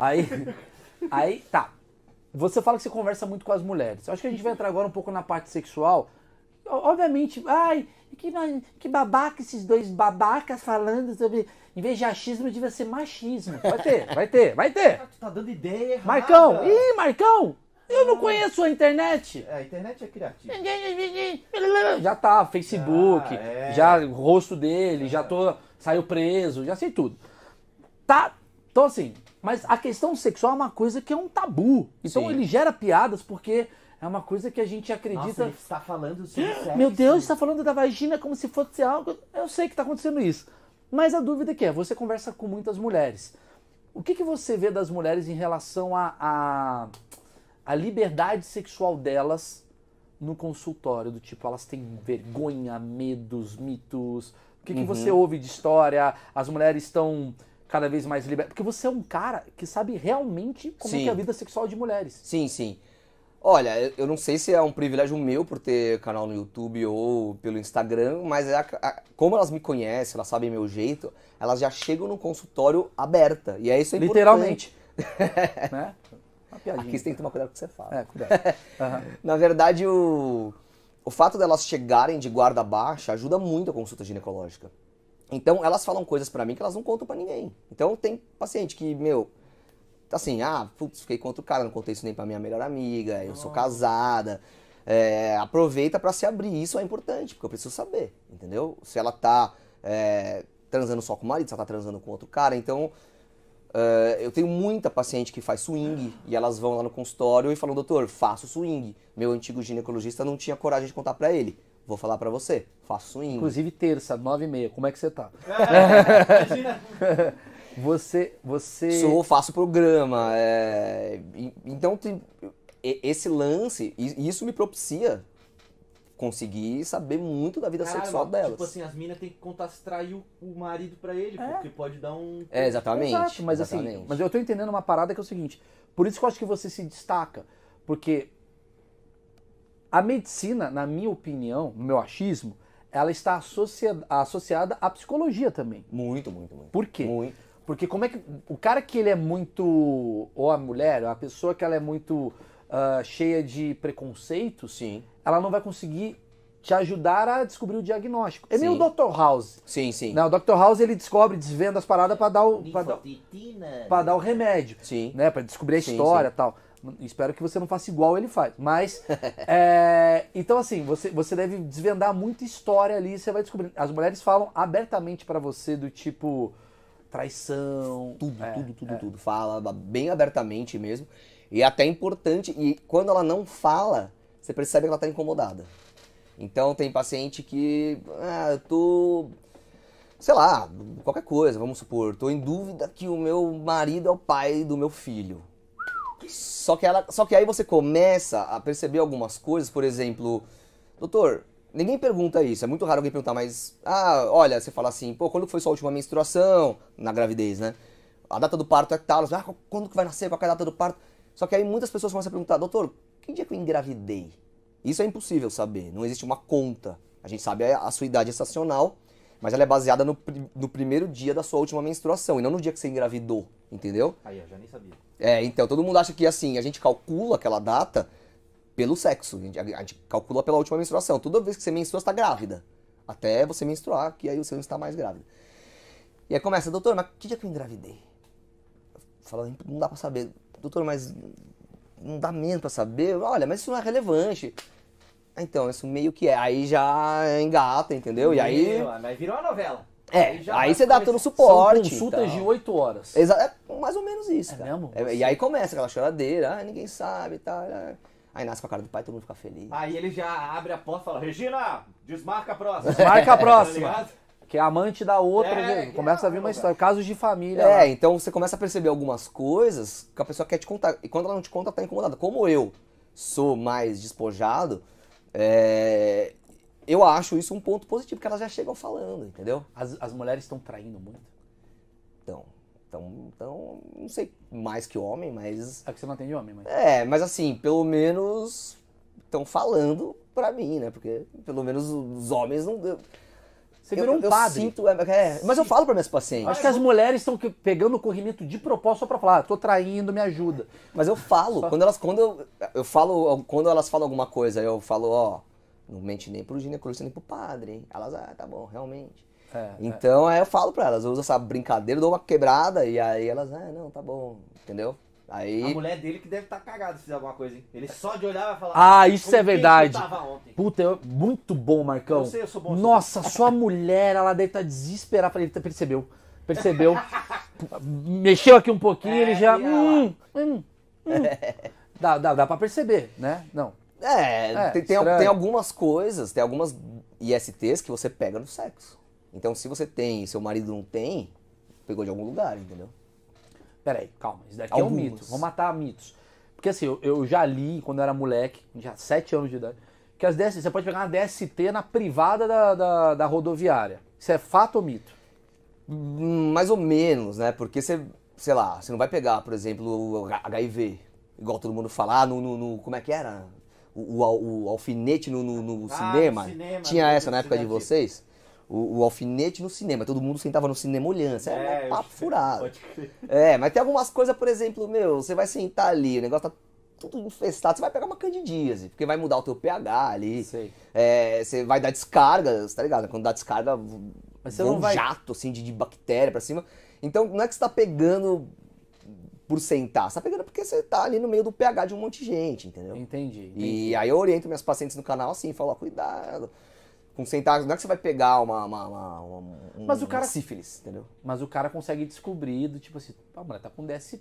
Aí, aí tá. Você fala que você conversa muito com as mulheres. Eu acho que a gente vai entrar agora um pouco na parte sexual. Obviamente, ai, que, que babaca esses dois babacas falando sobre. Em vez de achismo, devia ser machismo. Vai ter, vai ter, vai ter. Tu tá dando ideia. Errada. Marcão, ih, Marcão! Eu não conheço a internet. É, a internet é criativa. Já tá, Facebook, ah, é. já o rosto dele, é. já tô, saiu preso, já sei tudo. Tá, então assim, mas a questão sexual é uma coisa que é um tabu. Então Sim. ele gera piadas porque é uma coisa que a gente acredita. Nossa, ele está falando sobre sexo. Meu Deus, está falando da vagina como se fosse algo. Eu sei que está acontecendo isso. Mas a dúvida é que é, você conversa com muitas mulheres. O que, que você vê das mulheres em relação à a, a, a, liberdade sexual delas no consultório? Do tipo, elas têm vergonha, medos, mitos. O que, que uhum. você ouve de história? As mulheres estão cada vez mais liberado. Porque você é um cara que sabe realmente como sim. É, é a vida sexual de mulheres. Sim, sim. Olha, eu não sei se é um privilégio meu por ter canal no YouTube ou pelo Instagram, mas é a, a, como elas me conhecem, elas sabem meu jeito, elas já chegam no consultório aberta. E é isso aí. Literalmente. né? Uma piadinha. Aqui você tem que tomar cuidado com o que você fala. É, cuidado. Uhum. Na verdade, o, o fato delas chegarem de guarda baixa ajuda muito a consulta ginecológica. Então elas falam coisas para mim que elas não contam para ninguém. Então tem paciente que, meu, assim, ah, putz, fiquei com outro cara, não contei isso nem pra minha melhor amiga, eu sou casada. É, aproveita para se abrir, isso é importante, porque eu preciso saber, entendeu? Se ela tá é, transando só com o marido, se ela tá transando com outro cara, então. É, eu tenho muita paciente que faz swing e elas vão lá no consultório e falam, doutor, faço swing. Meu antigo ginecologista não tinha coragem de contar para ele. Vou falar para você, faço swing. Inclusive terça, nove e meia, como é que você tá? você, você... Sou, faço programa. É... Então, tem... esse lance, isso me propicia conseguir saber muito da vida Caralho, sexual mano, delas. Tipo assim, as minas têm que contar se traiu o marido para ele, é. porque pode dar um. É, exatamente. Exato, mas assim, exatamente. assim, mas eu tô entendendo uma parada que é o seguinte. Por isso que eu acho que você se destaca. Porque a medicina, na minha opinião, no meu achismo, ela está associada, associada à psicologia também. Muito, muito, muito. Por quê? Muito. Porque como é que o cara que ele é muito ou a mulher, a pessoa que ela é muito uh, cheia de preconceito, sim, ela não vai conseguir te ajudar a descobrir o diagnóstico. É meio o Dr. House. Sim, sim. Não, né, o Dr. House ele descobre, desvenda as paradas para dar o para dar, dar, o né? remédio, sim. né, para descobrir a sim, história, sim. tal. Espero que você não faça igual ele faz. Mas. é, então, assim, você, você deve desvendar muita história ali e você vai descobrindo. As mulheres falam abertamente para você do tipo. Traição. Tudo, é, tudo, tudo, é. tudo. Fala bem abertamente mesmo. E até é importante. E quando ela não fala, você percebe que ela tá incomodada. Então, tem paciente que. Ah, eu tô sei lá, qualquer coisa, vamos supor, tô em dúvida que o meu marido é o pai do meu filho. Só que, ela, só que aí você começa a perceber algumas coisas, por exemplo, doutor, ninguém pergunta isso, é muito raro alguém perguntar, mas, ah, olha, você fala assim, pô, quando foi sua última menstruação? Na gravidez, né? A data do parto é tal, ah, quando que vai nascer, qual é a data do parto? Só que aí muitas pessoas começam a perguntar, doutor, que dia que eu engravidei? Isso é impossível saber, não existe uma conta. A gente sabe a sua idade estacional, mas ela é baseada no, no primeiro dia da sua última menstruação e não no dia que você engravidou, entendeu? Aí, eu já nem sabia. É, então todo mundo acha que assim, a gente calcula aquela data pelo sexo, a gente, a gente calcula pela última menstruação. Toda vez que você menstrua, você está grávida. Até você menstruar, que aí você não está mais grávida. E aí começa, doutor, mas que dia que eu engravidei? Fala, não dá pra saber. Doutor, mas não dá mesmo pra saber? Olha, mas isso não é relevante. Então, isso meio que é. Aí já engata, entendeu? E aí. É, mas virou uma novela. É, aí, aí você dá todo o suporte. São consultas então. de 8 horas. Exa é mais ou menos isso. É cara. mesmo? É, e aí começa aquela choradeira, ah, ninguém sabe e tá, tal. Né? Aí nasce com a cara do pai, todo mundo fica feliz. Aí ele já abre a porta e fala: Regina, desmarca a próxima. Desmarca a tá próxima. que é amante da outra, é, né? é começa é, a vir uma história, casos de família. É, lá. então você começa a perceber algumas coisas que a pessoa quer te contar. E quando ela não te conta, tá incomodada. Como eu sou mais despojado, é, eu acho isso um ponto positivo, porque elas já chegam falando, entendeu? As, as mulheres estão traindo muito? Então, então, então, não sei mais que homem, mas. É que você não atende homem, mas. É, mas assim, pelo menos estão falando pra mim, né? Porque pelo menos os homens não. Você virou eu, um padre. Eu sinto, é, é, mas eu falo para minhas pacientes. Acho que as mulheres estão pegando o corrimento de propósito para falar, ah, tô traindo, me ajuda. Mas eu falo, quando elas quando eu, eu falo, quando elas falam alguma coisa, eu falo, ó, não mente nem pro ginecologista nem pro padre, hein? Elas, ah, tá bom, realmente. É, é. então é. aí eu falo para elas, eu uso essa brincadeira, dou uma quebrada e aí elas, ah, não, tá bom, entendeu? Aí... A mulher dele que deve estar tá cagada se fizer alguma coisa, hein? Ele só de olhar vai falar. Ah, isso é verdade. Puta, eu... muito bom, Marcão. Eu sei, eu sou bom. Nossa, sua mulher, ela deve estar tá desesperada. Ele percebeu. Percebeu. Mexeu aqui um pouquinho, é, ele já. Hum, hum, hum. Dá, dá, dá pra perceber, né? Não. É, é tem, tem, tem algumas coisas, tem algumas ISTs que você pega no sexo. Então, se você tem e seu marido não tem, pegou de algum lugar, entendeu? peraí, calma, isso daqui Algumas. é um mito, vou matar mitos. Porque assim, eu, eu já li quando eu era moleque, já 7 anos de idade, que as DST, você pode pegar uma DST na privada da, da, da rodoviária. Isso é fato ou mito? Hum, mais ou menos, né? Porque você, sei lá, você não vai pegar, por exemplo, o HIV, igual todo mundo fala, ah, no, no, no como é que era? O, o, o alfinete no, no, no ah, cinema. cinema. Tinha essa na época de vocês? o, o, alfinete no cinema. Todo mundo sentava no cinema olhando. Isso é, é papo sei, furado. É, mas tem algumas coisas, por exemplo, meu, você vai sentar ali, o negócio tá tudo infestado, você vai pegar uma candidíase, porque vai mudar o teu pH ali. É, você vai dar descargas, tá ligado? Quando dá descarga, Mas você um vai... jato assim de, de bactéria pra cima. Então não é que você tá pegando por sentar, você tá pegando porque você tá ali no meio do pH de um monte de gente, entendeu? Entendi. entendi. E aí eu oriento minhas pacientes no canal assim, falo, ó, cuidado com centavos, não é que você vai pegar uma, uma, uma, uma mas o cara, sífilis, entendeu? Mas o cara consegue descobrir do tipo assim, a mulher tá com DST.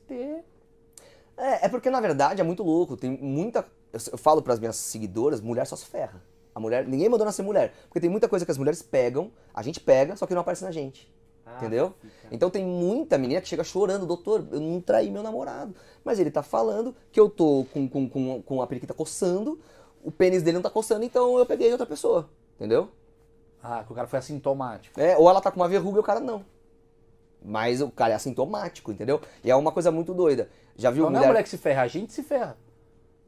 É, é porque na verdade é muito louco, tem muita. Eu, eu falo para as minhas seguidoras, mulher só se ferra. A mulher, ninguém mandou nascer mulher, porque tem muita coisa que as mulheres pegam, a gente pega, só que não aparece na gente. Ah, entendeu? Então tem muita menina que chega chorando, doutor, eu não traí meu namorado. Mas ele tá falando que eu tô com, com, com, com a periquita coçando, o pênis dele não tá coçando, então eu peguei outra pessoa. Entendeu? Ah, que o cara foi assintomático. É, ou ela tá com uma verruga e o cara não. Mas o cara é assintomático, entendeu? E é uma coisa muito doida. Já viu então, mulher... não é a mulher que se ferra, a gente se ferra.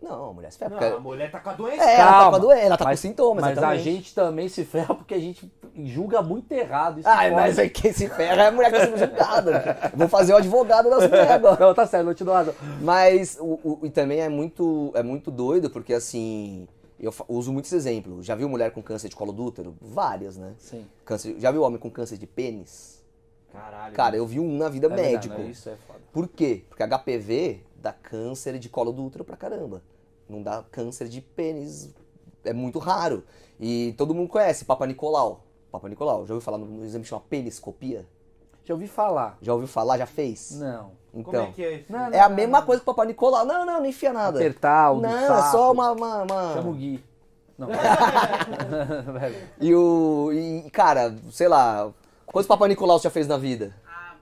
Não, a mulher se ferra. Não, porque... a mulher tá com a doença. É, Calma. ela tá com a doença, ela tá mas, com sintomas. Mas exatamente. a gente também se ferra porque a gente julga muito errado isso. Ai, mas é quem se ferra é a mulher que tá sendo julgada. Né? Vou fazer o advogado das mulheres agora. Não, tá certo, não te dou razão. Mas, o, o, e também é muito, é muito doido porque assim eu uso muitos exemplos. Já viu mulher com câncer de colo do útero? Várias, né? Sim. Câncer, já viu homem com câncer de pênis? Caralho. Cara, eu vi um na vida é médico. Verdade, né? isso é foda. Por quê? Porque HPV dá câncer de colo do útero pra caramba. Não dá câncer de pênis. É muito raro. E todo mundo conhece Papa Nicolau. Papa Nicolau. Já ouviu falar no exame que chama peniscopia? Já ouvi falar. Já ouviu falar? Já fez? Não. Então, Como é que é isso? Não, não, é a não, mesma coisa que o Papai Nicolau. Não, não, não enfia nada. Apertar o Não, é sapo. é só uma... uma, uma... Chama o Gui. Não. e o... E, cara, sei lá... Quantos Papai Nicolau já fez na vida? Ah,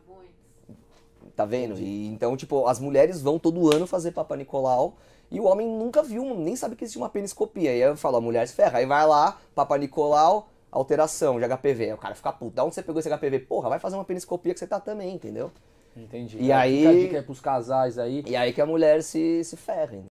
Tá vendo? E, então, tipo, as mulheres vão todo ano fazer Papa Nicolau... E o homem nunca viu, nem sabe que existe uma peniscopia. E aí eu falo, a mulher se ferra. Aí vai lá, Papa Nicolau, alteração de HPV. Aí o cara fica puto, da onde você pegou esse HPV? Porra, vai fazer uma periscopia que você tá também, entendeu? Entendi. E aí, aí. Fica a dica é pros casais aí. E aí que a mulher se, se ferre.